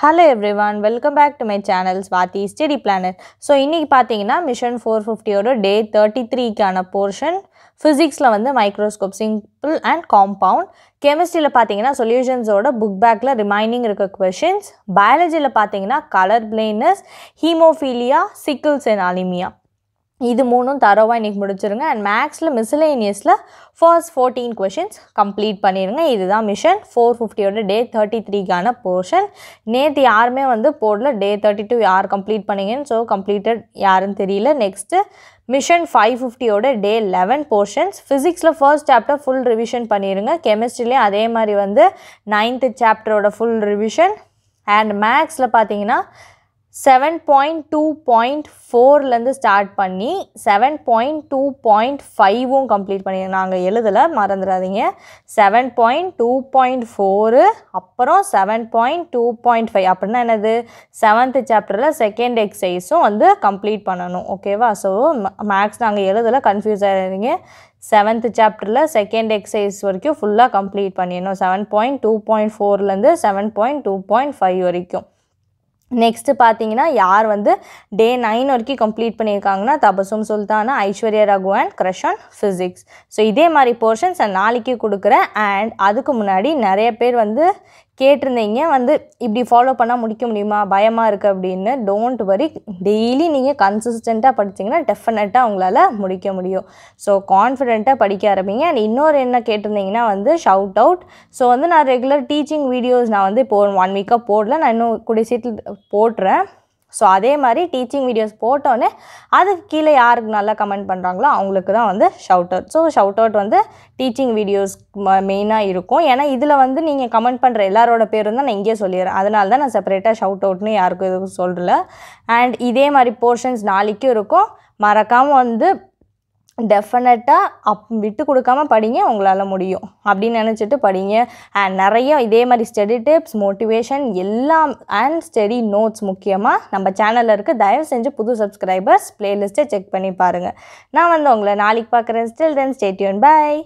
hello everyone welcome back to my channel Swathi study planet so இன்றைக்கி பார்த்தீங்கன்னா mission four ஃபிஃப்டியோட day thirty த்ரீக்கான portion ஃபிசிக்ஸில் வந்து மைக்ரோஸ்கோப் சிம்பிள் அண்ட் காம்பவுண்ட் கெமிஸ்ட்ரியில் பார்த்தீங்கன்னா சொல்யூஷன்ஸோட புக் பேக்கில் ரிமைனிங் இருக்க கொஷின்ஸ் பயாலஜியில் பார்த்தீங்கன்னா colour blindness haemophilia sickles and anaemia இது மூணும் தரவாக இன்றைக்கி முடிச்சிருங்க அண்ட் மேக்ஸில் மிஸ்லேனியஸில் ஃபர்ஸ்ட் ஃபோர்டீன் கொஷின்ஸ் கம்ப்ளீட் பண்ணிடுங்க இதுதான் மிஷன் ஃபோர் ஃபிஃப்டியோட டே தேர்ட்டி த்ரீக்கான போர்ஷன் நேற்று யாருமே வந்து போடல டே தேர்ட்டி டூ யார் கம்ப்ளீட் பண்ணீங்கன்னு ஸோ கம்ப்ளீட்டட் யாருன்னு தெரியல நெக்ஸ்ட்டு மிஷன் ஃபைவ் ஃபிஃப்டியோட டே லெவன் போர்ஷன்ஸ் ஃபிசிக்ஸில் ஃபர்ஸ்ட் சாப்டர் ஃபுல் ரிவிஷன் பண்ணிடுங்க கெமிஸ்ட்ரிலேயும் அதே மாதிரி வந்து நைன்த்து சாப்டரோட ஃபுல் ரிவிஷன் அண்ட் மேக்ஸில் பார்த்தீங்கன்னா செவன் பாயிண்ட் டூ பாயிண்ட் ஃபோர்லேருந்து ஸ்டார்ட் பண்ணி செவன் பாயிண்ட் டூ பாயிண்ட் ஃபைவும் கம்ப்ளீட் பண்ணி நாங்கள் எழுதலை மறந்துடாதீங்க seven point two point four அப்புறம் seven point two point five அப்படின்னா என்னது செவன்த்து சாப்டரில் செகண்ட் எக்ஸசைஸும் வந்து கம்ப்ளீட் பண்ணணும் ஓகேவா ஸோ மேக்ஸ் நாங்கள் எழுதலை கன்ஃபியூஸ் ஆகிடுறீங்க செவன்த்து சாப்டரில் செகண்ட் எக்ஸசைஸ் வரைக்கும் ஃபுல்லாக கம்ப்ளீட் பண்ணிடணும் செவன் பாயிண்ட் டூ பாயிண்ட் ஃபோர்லேருந்து seven point two point five வரைக்கும் நெக்ஸ்ட்டு பார்த்தீங்கன்னா யார் வந்து டே நைன் வரைக்கும் கம்ப்ளீட் பண்ணியிருக்காங்கன்னா Tabassum Sultana Aishwarya Raghu and crush on physics so இதே மாதிரி போர்ஷன்ஸ் நான் நாளைக்கு கொடுக்குறேன் அண்ட் அதுக்கு முன்னாடி நிறைய பேர் வந்து கேட்டிருந்தீங்க வந்து இப்படி ஃபாலோ பண்ணால் முடிக்க முடியுமா பயமாக இருக்குது அப்படின்னு டோன்ட் வரி டெய்லி நீங்கள் கன்சிஸ்டண்ட்டாக படித்தீங்கன்னா டெஃபினட்டாக உங்களால் முடிக்க முடியும் ஸோ கான்ஃபிடெண்ட்டாக படிக்க ஆரம்பிங்க அண்ட் இன்னொரு என்ன கேட்டிருந்தீங்கன்னா வந்து ஷவுட் அவுட் ஸோ வந்து நான் ரெகுலர் டீச்சிங் வீடியோஸ் நான் வந்து இப்போ ஒன் வீக்காக போடல நான் இன்னும் குடிசீட்டில் போட்டுறேன் போடுறேன் ஸோ அதே மாதிரி டீச்சிங் வீடியோஸ் போட்டோன்னே அதுக்கு கீழே யாருக்கு நல்லா கமெண்ட் பண்ணுறாங்களோ அவங்களுக்கு தான் வந்து shout out so shout out வந்து டீச்சிங் வீடியோஸ் மெயினாக இருக்கும் ஏன்னா இதில் வந்து நீங்கள் கமெண்ட் பண்ணுற எல்லாரோட பேரும் தான் நான் இங்கேயே சொல்லிடுறேன் அதனால தான் நான் செப்பரேட்டாக ஷவுட் அவுட்னு யாருக்கும் எதுவும் சொல்கிறல அண்ட் இதே மாதிரி போர்ஷன்ஸ் நாளைக்கும் இருக்கும் மறக்காமல் வந்து டெஃபினட்டாக அப் விட்டு கொடுக்காம படிங்க உங்களால் முடியும் அப்படின்னு நினச்சிட்டு படிங்க அண்ட் நிறைய இதே மாதிரி ஸ்டடி டிப்ஸ் மோட்டிவேஷன் எல்லாம் அண்ட் ஸ்டடி நோட்ஸ் முக்கியமாக நம்ம சேனலில் இருக்க தயவு செஞ்சு புது சப்ஸ்கிரைபர்ஸ் பிளேலிஸ்ட்டை செக் பண்ணி பாருங்கள் நான் வந்து உங்களை நாளைக்கு பார்க்குறேன் ஸ்டில் தென் ஸ்டேட்யூன் பாய்